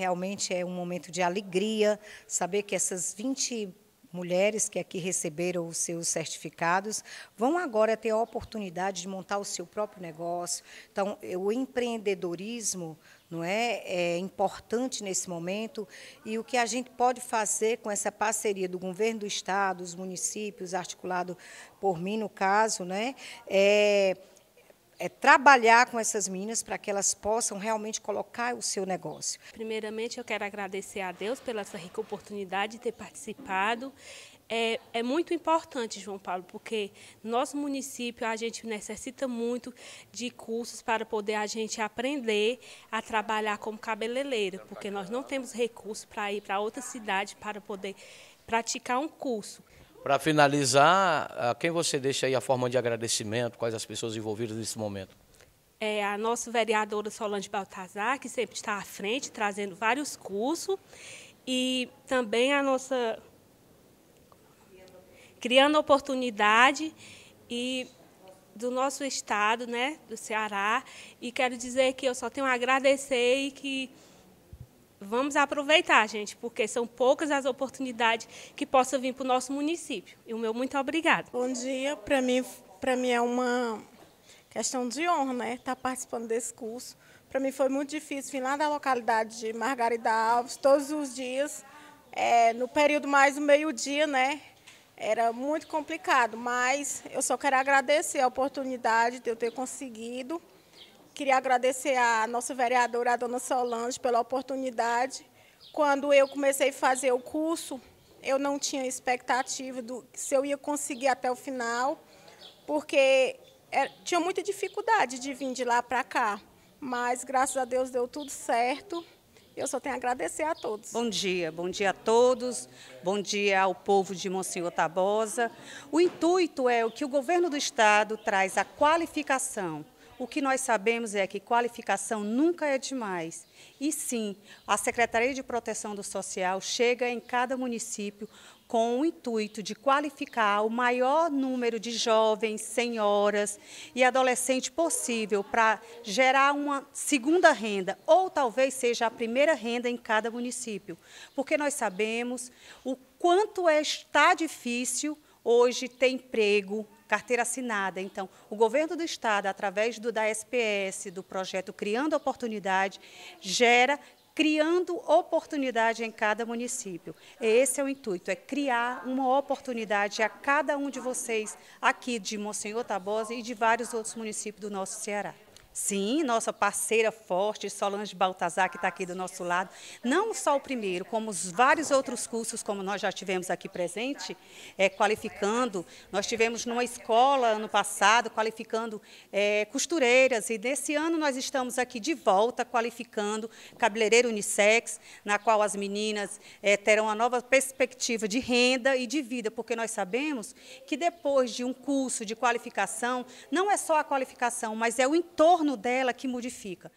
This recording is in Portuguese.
Realmente é um momento de alegria saber que essas 20 mulheres que aqui receberam os seus certificados vão agora ter a oportunidade de montar o seu próprio negócio. Então, é, o empreendedorismo não é, é importante nesse momento e o que a gente pode fazer com essa parceria do governo do estado, os municípios, articulado por mim no caso, né, é é, trabalhar com essas meninas para que elas possam realmente colocar o seu negócio. Primeiramente, eu quero agradecer a Deus pela essa rica oportunidade de ter participado. É, é, muito importante, João Paulo, porque nosso município a gente necessita muito de cursos para poder a gente aprender a trabalhar como cabeleireiro, porque nós não temos recursos para ir para outra cidade para poder praticar um curso. Para finalizar, a quem você deixa aí a forma de agradecimento, quais as pessoas envolvidas nesse momento? É a nossa vereadora Solange Baltazar, que sempre está à frente, trazendo vários cursos, e também a nossa criando oportunidade e do nosso estado, né, do Ceará, e quero dizer que eu só tenho a agradecer e que vamos aproveitar, gente, porque são poucas as oportunidades que possa vir para o nosso município. E o meu muito obrigado. Bom dia. Para mim, para mim é uma questão de honra, né, estar tá participando desse curso. Para mim foi muito difícil vir lá da localidade de Margarida Alves todos os dias, é, no período mais do meio-dia, né? Era muito complicado, mas eu só quero agradecer a oportunidade de eu ter conseguido Queria agradecer à nossa vereadora, a dona Solange, pela oportunidade. Quando eu comecei a fazer o curso, eu não tinha expectativa do se eu ia conseguir até o final, porque era, é, tinha muita dificuldade de vir de lá para cá. Mas, graças a Deus, deu tudo certo. Eu só tenho a agradecer a todos. Bom dia, bom dia a todos, bom dia ao povo de Monsenhor Tabosa. O intuito é o que o governo do Estado traz a qualificação o que nós sabemos é que qualificação nunca é demais. E sim, a Secretaria de Proteção do Social chega em cada município com o intuito de qualificar o maior número de jovens, senhoras e adolescentes possível para gerar uma segunda renda, ou talvez seja a primeira renda em cada município. Porque nós sabemos o quanto é, está difícil hoje tem emprego, carteira assinada. Então, o governo do estado, através do, da SPS, do projeto Criando Oportunidade, gera criando oportunidade em cada município. Esse é o intuito, é criar uma oportunidade a cada um de vocês aqui de Monsenhor Tabosa e de vários outros municípios do nosso Ceará. Sim, nossa parceira forte, Solange Baltazar, que está aqui do nosso lado. Não só o primeiro, como os vários outros cursos, como nós já tivemos aqui presente, é, qualificando. Nós tivemos numa escola ano passado, qualificando é, costureiras, e nesse ano nós estamos aqui de volta, qualificando cabeleireiro unissex, na qual as meninas é, terão uma nova perspectiva de renda e de vida, porque nós sabemos que depois de um curso de qualificação, não é só a qualificação, mas é o entorno entorno dela que modifica.